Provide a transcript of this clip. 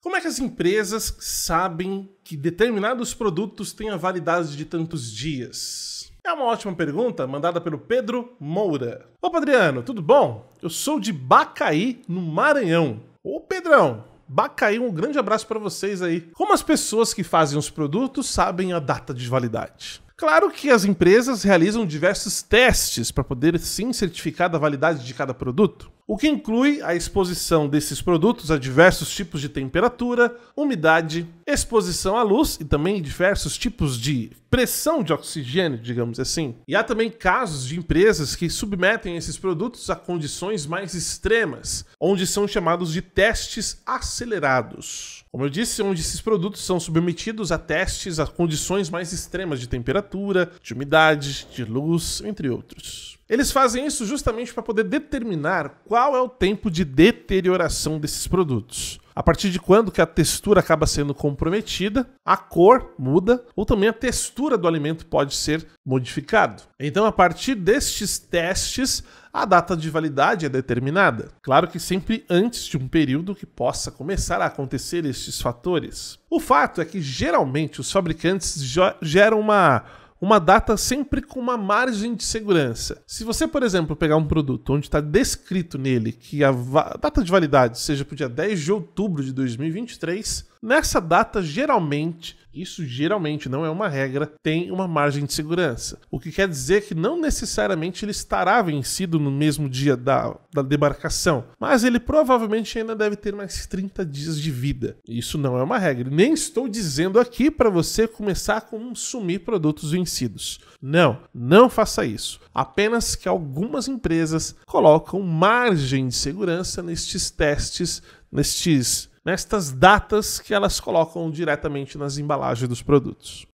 Como é que as empresas sabem que determinados produtos têm a validade de tantos dias? É uma ótima pergunta mandada pelo Pedro Moura. Ô Adriano, tudo bom? Eu sou de Bacaí, no Maranhão. Ô Pedrão, Bacaí, um grande abraço para vocês aí. Como as pessoas que fazem os produtos sabem a data de validade? Claro que as empresas realizam diversos testes para poder sim certificar a validade de cada produto o que inclui a exposição desses produtos a diversos tipos de temperatura, umidade, exposição à luz e também diversos tipos de pressão de oxigênio, digamos assim. E há também casos de empresas que submetem esses produtos a condições mais extremas, onde são chamados de testes acelerados. Como eu disse, onde esses produtos são submetidos a testes a condições mais extremas de temperatura, de umidade, de luz, entre outros. Eles fazem isso justamente para poder determinar qual é o tempo de deterioração desses produtos. A partir de quando que a textura acaba sendo comprometida, a cor muda ou também a textura do alimento pode ser modificado. Então, a partir destes testes, a data de validade é determinada. Claro que sempre antes de um período que possa começar a acontecer estes fatores. O fato é que geralmente os fabricantes geram uma uma data sempre com uma margem de segurança. Se você, por exemplo, pegar um produto onde está descrito nele que a data de validade seja para o dia 10 de outubro de 2023, nessa data geralmente isso geralmente não é uma regra, tem uma margem de segurança. O que quer dizer que não necessariamente ele estará vencido no mesmo dia da, da demarcação, mas ele provavelmente ainda deve ter mais 30 dias de vida. Isso não é uma regra. Nem estou dizendo aqui para você começar a consumir produtos vencidos. Não, não faça isso. Apenas que algumas empresas colocam margem de segurança nestes testes, nestes nestas datas que elas colocam diretamente nas embalagens dos produtos.